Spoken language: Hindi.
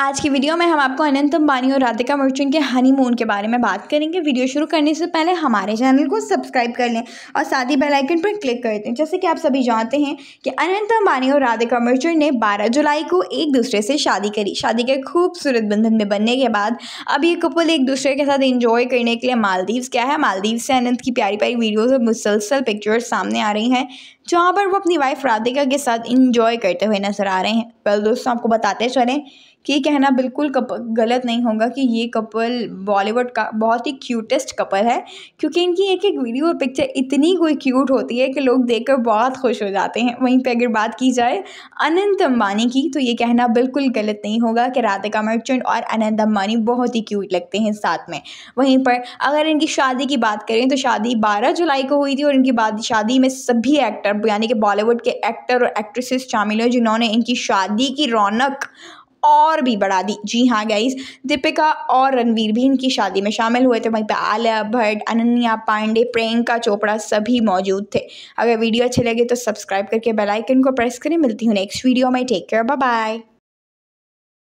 आज की वीडियो में हम आपको अनंत अंबानी और राधिका मर्चेंट के हनीमून के बारे में बात करेंगे वीडियो शुरू करने से पहले हमारे चैनल को सब्सक्राइब कर लें और साथ ही आइकन पर क्लिक कर दें जैसे कि आप सभी जानते हैं कि अनंत अंबानी और राधिका मर्चेंट ने 12 जुलाई को एक दूसरे से शादी करी शादी के खूबसूरत बंधन में बनने के बाद अब ये कपल एक दूसरे के साथ इंजॉय करने के लिए मालदीव क्या है मालदीव से अनंत की प्यारी प्यारी वीडियोज़ और मुसलसल पिक्चर्स सामने आ रही हैं जहाँ पर वो अपनी वाइफ राधिका के साथ इंजॉय करते हुए नजर आ रहे हैं पहले दोस्तों आपको बताते चलें कि कहना बिल्कुल कप गलत नहीं होगा कि ये कपल बॉलीवुड का बहुत ही क्यूटेस्ट कपल है क्योंकि इनकी एक एक वीडियो और पिक्चर इतनी कोई क्यूट होती है कि लोग देखकर बहुत खुश हो जाते हैं वहीं पर अगर बात की जाए अनंत अम्बानी की तो ये कहना बिल्कुल गलत नहीं होगा कि राधिका मर्चेंट और अनंत अम्बानी बहुत ही क्यूट लगते हैं साथ में वहीं पर अगर इनकी शादी की बात करें तो शादी बारह जुलाई को हुई थी और इनकी शादी में सभी एक्टर एक्टर यानी कि बॉलीवुड के एक्टर और एक्ट्रेसेस शामिल हैं जिन्होंने इनकी शादी की रौनक और भी बढ़ा दी जी हाँ गाइज दीपिका और रणवीर भी इनकी शादी में शामिल हुए थे वहीं पर आलिया भट्ट अनन्या पांडे प्रियंका चोपड़ा सभी मौजूद थे अगर वीडियो अच्छे लगे तो सब्सक्राइब करके बेल आइकन को प्रेस करें मिलती हूँ नेक्स्ट वीडियो में टेक केयर बाय बाय